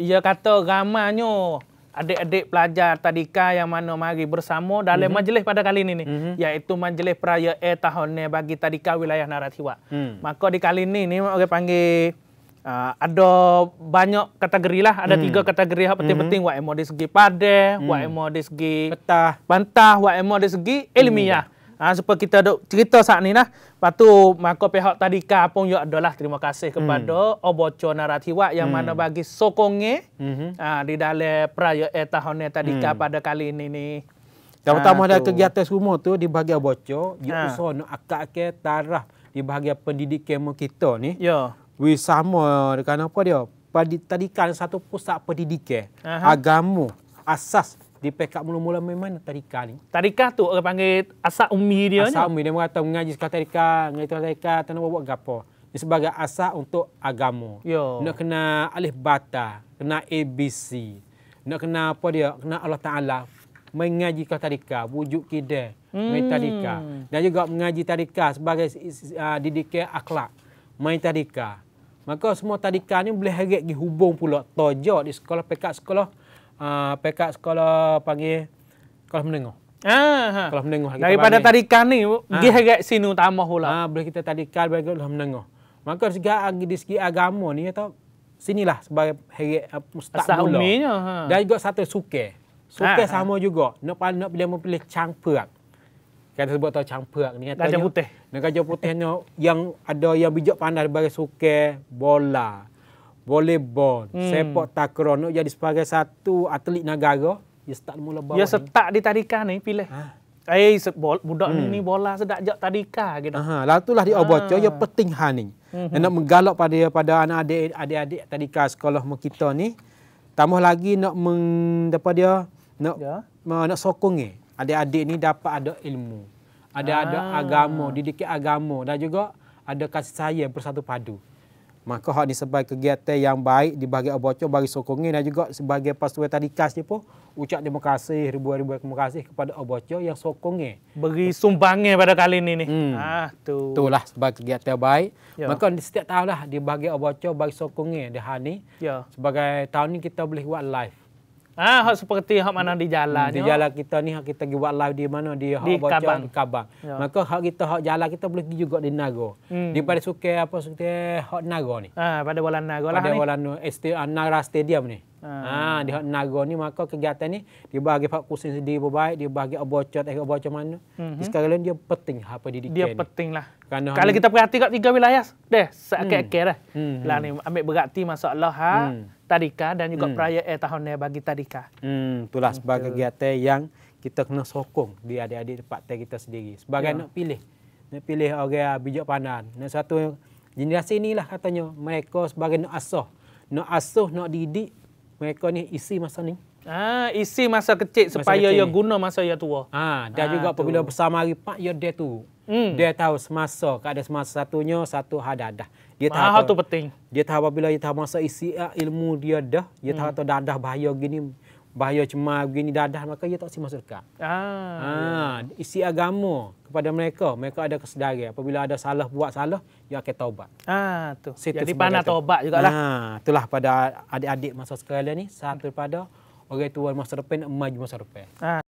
ia kata ramanya adik-adik pelajar tadika yang mana mari bersama dalam mm-hmm. majlis pada kali ini ni mm-hmm. iaitu majlis perayaan eh, tahun ni bagi tadika wilayah Naratiwa. Mm. Maka di kali ini ni orang panggil uh, ada banyak kategori lah ada mm. tiga kategori yang penting-penting mm-hmm. di segi pade, mm. wa di segi petah, bantah, wa di segi ilmiah. Ha, supaya kita duk cerita saat ini lah. Lepas tu, maka pihak tadika pun ya adalah terima kasih kepada hmm. Obocho Naratiwa yang hmm. mana bagi sokongnya hmm. ha, di dalam perayaan eh, tahun ni tadika hmm. pada kali ini ni. Yang pertama ha, ada kegiatan semua tu di bahagian Obocho, dia ha. usaha nak akak ke tarah di bahagian pendidikan kita ni. Ya. We sama dekat apa dia? Tadika satu pusat pendidikan. Aha. Agama. Asas di pekat mula-mula memang tarikah ni. Tarikah tu orang panggil asal umi dia ni? Asal umi dia kata mengaji sekat tarikah, mengaji sekat tarikah, tak nak buat apa. Ini sebagai asal untuk agama. Yo. Nak kena alif bata, kena ABC. Nak kena apa dia, kena Allah Ta'ala. Mengaji sekat tarikah, wujud kita, hmm. tarikah. Dan juga mengaji tarikah sebagai uh, didikan akhlak. Main tarikah. Maka semua tadika ni boleh harik dihubung pula tojok di sekolah pekat sekolah uh, ah, pekat sekolah pagi, sekolah menengah. Ha, ha. Ah, sekolah menengah Daripada tarikan ni, ah. pergi ha. agak sini utama pula. Ah, boleh kita tarikan bagi sekolah menengah. Maka segi, di segi agama ni atau sinilah sebagai hari mustaq eh, mula. Ha. Dan juga satu suke. Suke ha, ha. sama ha. juga. Nak pilih nak pilih memilih campurak. Kata sebut tahu campurak ni atau putih. Negara putihnya yang ada yang bijak pandai bagi suke bola volleyball, hmm. sepak takraw nak jadi sebagai satu atlet negara, dia ya start mula bawah. Dia ya, start di tarikan ni pilih. Ha. Eh, sepak budak hmm. ni bola sedak jak tadika gitu. Aha, lah itulah dia ha. bocor, ah. penting hal ni. Hmm. Nak menggalak pada pada anak adik-adik tadika sekolah kita ni, tambah lagi nak meng, dapat dia, nak, ya. nak sokong ni. Adik-adik ni dapat ada ilmu. Ada-ada ha. Ah. agama, didikit agama dan juga ada kasih sayang bersatu padu. Maka hak ni sebagai kegiatan yang baik di bahagian Abocho bagi sokongin dan juga sebagai pastuwe tadi kas ni pun ucap terima kasih ribu-ribu terima kasih kepada Abocho yang sokongin. Beri sumbangan pada kali ini ni. Hmm. Ah, tu. Itulah sebagai kegiatan baik. Ya. Maka setiap tahun lah di bahagian Abocho bagi sokongin di hari ni. Ya. Sebagai tahun ni kita boleh buat live. Ah, ha, seperti hak mana di jalan. Di jalan kita ni hak kita pergi buat live di mana di hak di Kabang. Kabang. Ya. Maka hak kita hak jalan kita boleh pergi juga di Nago. Hmm. Di pada suka apa suka hak Nago ni. Ah, ha, pada bulan Nago lah. Pada bulan eh, ST Nara Stadium ni. Ha. ha di hak Nago ni maka kegiatan ni dibagi hak kusin sendiri berbaik, dibagi abocot, eh abocot mana. Mm-hmm. Sekarang ni dia penting apa di Dia ni. penting lah. Kalau hari... kita perhati kat tiga wilayah, deh, sakit-sakit hmm. dah. Hmm. Lah hmm. ni ambil berarti masalah ha. Hmm. Tadika dan juga hmm. perayaan eh, tahun ni bagi Tadika. Hmm, itulah sebagai kegiatan yang kita kena sokong di adik-adik partai kita sendiri. Sebagai ya. nak pilih. Nak pilih orang bijak pandan. Nak satu generasi lah katanya mereka sebagai nak asuh. Nak asuh, nak didik mereka ni isi masa ni. Ah, isi masa kecil supaya masa kecil ia ya guna masa ia ya tua. Ah, dan ah, juga apabila bersama hari pak ia ya dia tu. Hmm. Dia tahu semasa, ada semasa satunya, satu dah Dia tahu hal tu penting. Dia tahu apabila dia tahu masa isi ah, ilmu dia dah, dia tahu hmm. tahu dadah bahaya gini, bahaya cemar gini dadah maka dia tak si masuk dekat. Ah. ah. Ya. isi agama kepada mereka, mereka ada kesedaran. Apabila ada salah buat salah, dia akan taubat. Ah, tu. Situ Jadi pandai taubat jugalah. Ha, itulah pada adik-adik masa sekolah ni, satu pada orang tua masa depan, maju masa depan. Ah.